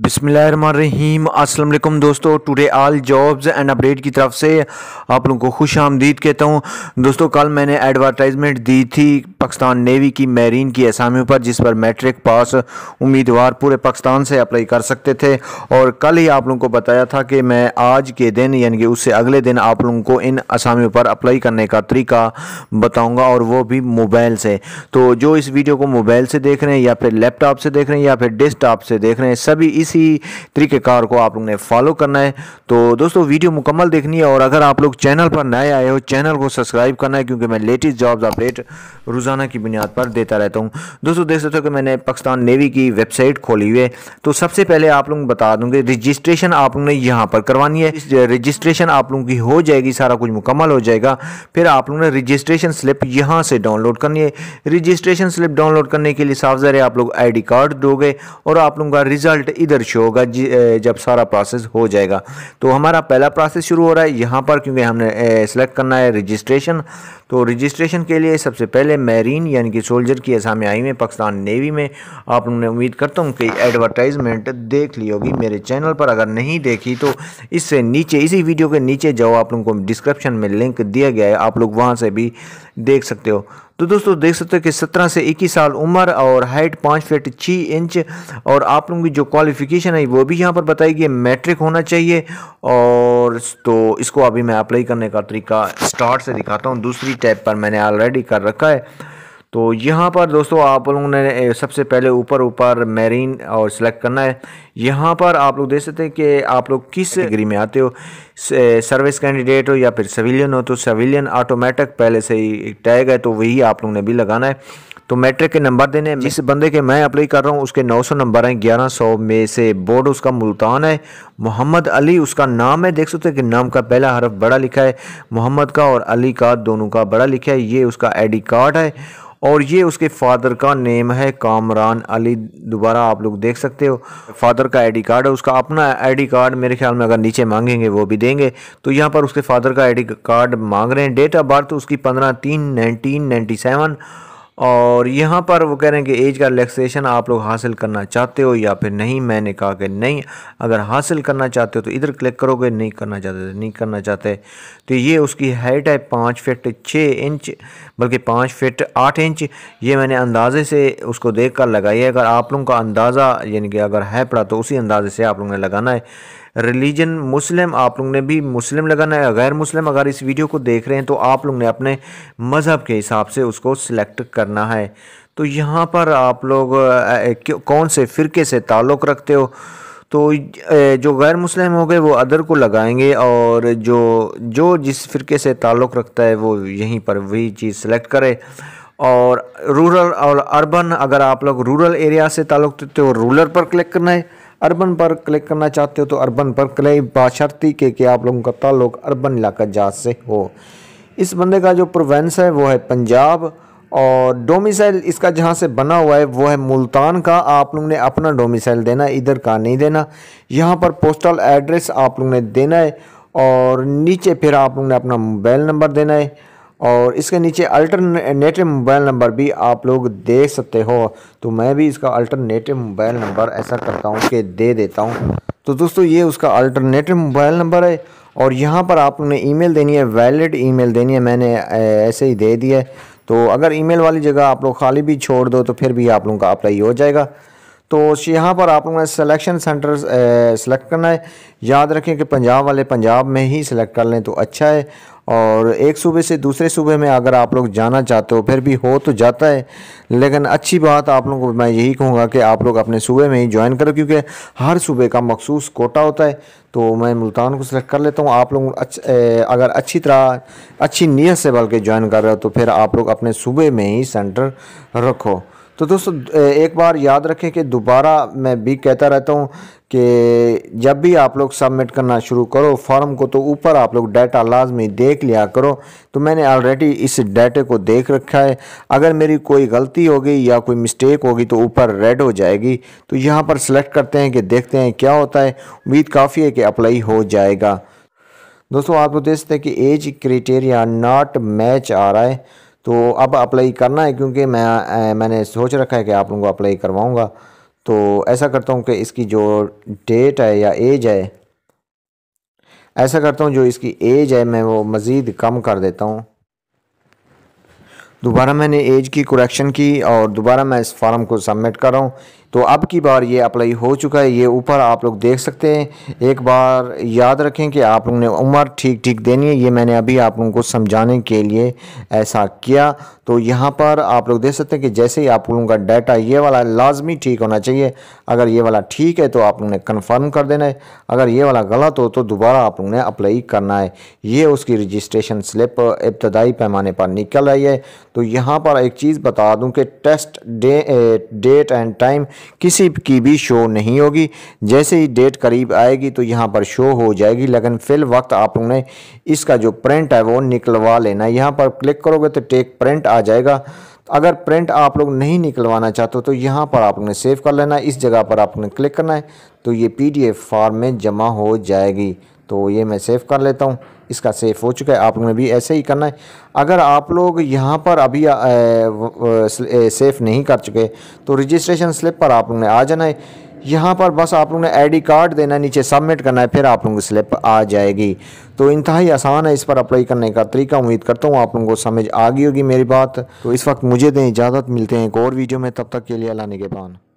बिसमीम अस्सलाम दोस्तों today all jobs and update की तरफ से आप लोगों को खुश आमदीद कहता हूँ दोस्तों कल मैंने एडवर्टाइजमेंट दी थी पाकिस्तान नेवी की मैरीन की असामियों पर जिस पर मैट्रिक पास उम्मीदवार पूरे पाकिस्तान से अप्लाई कर सकते थे और कल ही आप लोगों को बताया था कि मैं आज के दिन यानी कि उससे अगले दिन आप लोगों को इन असामियों पर अप्लाई करने का तरीका बताऊँगा और वो भी मोबाइल से तो जो इस वीडियो को मोबाइल से देख रहे हैं या फिर लैपटॉप से देख रहे हैं या फिर डेस्कटॉप से देख रहे हैं सभी इस इसी तरीक़ेकार को आप लोग ने फॉलो करना है तो दोस्तों वीडियो मुकम्मल देखनी है और अगर आप लोग चैनल पर नए आए हो चैनल को सब्सक्राइब करना है क्योंकि मैं लेटेस्ट जॉब्स अपडेट रोज़ाना की बुनियाद पर देता रहता हूँ दोस्तों देख सकते हो कि मैंने पाकिस्तान नेवी की वेबसाइट खोली हुई है तो सबसे पहले आप लोग बता दूंगे रजिस्ट्रेशन आप लोग ने यहाँ पर करवानी है रजिस्ट्रेशन आप लोगों की हो जाएगी सारा कुछ मुकम्मल हो जाएगा फिर आप लोगों ने रजिस्ट्रेशन स्लिप यहाँ से डाउनलोड करनी है रजिस्ट्रेशन स्लिप डाउनलोड करने के लिए साफ ज़र आप लोग आईडी कार्ड दोगे और आप लोगों का रिजल्ट इधर यूज़र शो होगा जब सारा प्रोसेस हो जाएगा तो हमारा पहला प्रोसेस शुरू हो रहा है यहाँ पर क्योंकि हमने सेलेक्ट करना है रजिस्ट्रेशन तो रजिस्ट्रेशन के लिए सबसे पहले मैरीन यानी कि सोल्जर की असामी आई में पाकिस्तान नेवी में आप उन्होंने उम्मीद करता हूँ कि एडवर्टाइजमेंट देख ली होगी मेरे चैनल पर अगर नहीं देखी तो इससे नीचे इसी वीडियो के नीचे जाओ आप लोगों को डिस्क्रिप्शन में लिंक दिया गया है आप लोग वहाँ से भी देख सकते हो तो दोस्तों देख सकते हो कि 17 से 21 साल उम्र और हाइट पाँच फीट छः इंच और आप लोगों की जो क्वालिफिकेशन है वो भी यहाँ पर बताई गई मैट्रिक होना चाहिए और तो इसको अभी मैं अप्लाई करने का तरीका स्टार्ट से दिखाता हूँ दूसरी टैब पर मैंने ऑलरेडी कर रखा है तो यहाँ पर दोस्तों आप लोगों ने सबसे पहले ऊपर ऊपर मैरीन और सिलेक्ट करना है यहाँ पर आप लोग देख सकते हैं कि आप लोग किस डिग्री में आते हो सर्विस कैंडिडेट हो या फिर सविलियन हो तो सविलियन ऑटोमेटिक पहले से ही टैग है तो वही आप लोगों ने भी लगाना है तो मैट्रिक के नंबर देने हैं जिस बंदे के मैं अप्लाई कर रहा हूँ उसके 900 नंबर हैं 1100 में से बोर्ड उसका मुल्तान है मोहम्मद अली उसका नाम है देख सकते हैं कि नाम का पहला हरफ बड़ा लिखा है मोहम्मद का और अली का दोनों का बड़ा लिखा है ये उसका आई कार्ड है और ये उसके फादर का नेम है कामरान अली दोबारा आप लोग देख सकते हो फादर का आईडी कार्ड है उसका अपना आईडी कार्ड मेरे ख्याल में अगर नीचे मांगेंगे वो भी देंगे तो यहाँ पर उसके फादर का आईडी कार्ड मांग रहे हैं डेट ऑफ बर्थ उसकी पंद्रह तीन नाइनटीन नाइन्टी सेवन और यहाँ पर वो कह रहे हैं कि एज का रिलैक्सेशन आप लोग हासिल करना चाहते हो या फिर नहीं मैंने कहा कि नहीं अगर हासिल करना चाहते हो तो इधर क्लिक करोगे नहीं करना चाहते तो नहीं करना चाहते तो ये उसकी हाइट है पाँच फिट छः इंच बल्कि पाँच फिट आठ इंच ये मैंने अंदाजे से उसको देख कर लगाई है अगर आप लोगों का अंदाज़ा यानी कि अगर है पड़ा तो उसी अंदाजे से आप लोगों ने लगाना है रिलीजन मुस्लिम आप लोग ने भी मुस्लिम लगाना है गैर मुस्लिम अगर इस वीडियो को देख रहे हैं तो आप लोग ने अपने मज़हब के हिसाब से उसको सिलेक्ट करना है तो यहाँ पर आप लोग कौन से फ़िरके से ताल्लुक़ रखते हो तो जो गैर मुस्लिम हो गए वो अदर को लगाएंगे और जो जो जिस फ़िरके से ताल्लुक़ रखता है वो यहीं पर वही चीज़ सेलेक्ट करे और रूरल और अर्बन अगर आप लोग रूरल एरिया से ताल्लुक़ रखते हो रूलर पर क्लिक करना है अर्बन पर क्लिक करना चाहते हो तो अर्बन पर क्लिक बाशर्ती के कि आप लोगों का ताल्लुक अर्बन इलाका जात से हो इस बंदे का जो प्रोवेंस है वो है पंजाब और डोमिसाइल इसका जहाँ से बना हुआ है वो है मुल्तान का आप लोगों ने अपना डोमिसाइल देना है इधर का नहीं देना यहाँ पर पोस्टल एड्रेस आप लोगों ने देना है और नीचे फिर आप लोगों ने अपना मोबाइल नंबर देना है और इसके नीचे अल्टरनेटिव मोबाइल नंबर भी आप लोग दे सकते हो तो मैं भी इसका अल्टरनेटिव मोबाइल नंबर ऐसा करता हूँ कि दे देता हूँ तो दोस्तों ये उसका अल्टरनेटिव मोबाइल नंबर है और यहाँ पर आपने ईमेल देनी है वैलिड ईमेल देनी है मैंने ऐसे ही दे दिया है तो अगर ईमेल वाली जगह आप लोग खाली भी छोड़ दो तो फिर भी आप लोगों का अप्लाई हो जाएगा तो यहाँ पर आप लोगों ने सिलेक्शन सेंटर सेलेक्ट करना है याद रखें कि पंजाब वाले पंजाब में ही सिलेक्ट कर लें तो अच्छा है और एक सूबे से दूसरे सूबे में अगर आप लोग जाना चाहते हो फिर भी हो तो जाता है लेकिन अच्छी बात आप लोगों को मैं यही कहूँगा कि आप लोग अपने सूबे में ही ज्वाइन करो क्योंकि हर सूबे का मखसूस कोटा होता है तो मैं मुल्तान को सिलेक्ट कर लेता हूँ आप लोग अच्छ, अगर अच्छी तरह अच्छी नीयत से बल्कि ज्वाइन कर रहे हो तो फिर आप लोग अपने सूबे में ही सेंटर रखो तो दोस्तों एक बार याद रखें कि दोबारा मैं भी कहता रहता हूँ कि जब भी आप लोग सबमिट करना शुरू करो फॉर्म को तो ऊपर आप लोग डाटा लाजमी देख लिया करो तो मैंने ऑलरेडी इस डाटे को देख रखा है अगर मेरी कोई गलती हो गई या कोई मिस्टेक होगी तो ऊपर रेड हो जाएगी तो यहाँ पर सिलेक्ट करते हैं कि देखते हैं क्या होता है उम्मीद काफ़ी है कि अप्लाई हो जाएगा दोस्तों आप लोग देख सकते हैं कि एज क्रिटेरिया नॉट मैच आ रहा है तो अब अप्लाई करना है क्योंकि मैं आ, मैंने सोच रखा है कि आप लोगों को अप्लाई करवाऊँगा तो ऐसा करता हूँ कि इसकी जो डेट है या एज है ऐसा करता हूँ जो इसकी एज है मैं वो मज़ीद कम कर देता हूँ दोबारा मैंने एज की कुरेक्शन की और दोबारा मैं इस फॉर्म को सबमिट कर रहा हूं तो अब की बार ये अप्लाई हो चुका है ये ऊपर आप लोग देख सकते हैं एक बार याद रखें कि आप लोगों ने उम्र ठीक ठीक देनी है ये मैंने अभी आप लोगों को समझाने के लिए ऐसा किया तो यहाँ पर आप लोग देख सकते हैं कि जैसे ही आप लोगों का डाटा ये वाला लाजमी ठीक होना चाहिए अगर ये वाला ठीक है तो आप लोगों ने कन्फर्म कर देना है अगर ये वाला गलत हो तो दोबारा आप लोगों ने अप्लाई करना है ये उसकी रजिस्ट्रेशन स्लिप इब्तदाई पैमाने पर निकल रही है तो यहाँ पर एक चीज़ बता दूँ कि test day date and time किसी की भी शो नहीं होगी जैसे ही डेट करीब आएगी तो यहाँ पर शो हो जाएगी लेकिन फिल वक्त आप उन्हें इसका जो प्रिंट है वो निकलवा लेना यहाँ पर क्लिक करोगे तो टेक प्रिंट आ जाएगा अगर प्रिंट आप लोग नहीं निकलवाना चाहते तो यहाँ पर आपने सेव कर लेना इस जगह पर आपने क्लिक करना है तो ये एफ़ फॉर्म में जमा हो जाएगी तो ये मैं सेव कर लेता हूँ इसका सेफ हो चुका है आप लोगों ने भी ऐसे ही करना है अगर आप लोग यहाँ पर अभी आ, आ, आ, सेफ नहीं कर चुके तो रजिस्ट्रेशन स्लिप पर आप लोगों ने आ जाना है यहाँ पर बस आप लोगों ने आईडी कार्ड देना है नीचे सबमिट करना है फिर आप लोगों की स्लिप आ जाएगी तो इंतहाई आसान है इस पर अप्लाई करने का तरीका उम्मीद करता हूँ आप लोगों को समझ आ गई होगी मेरी बात तो इस वक्त मुझे दें इजाज़त मिलते हैं एक और वीडियो में तब तक के लिए अल्लाह निगेबान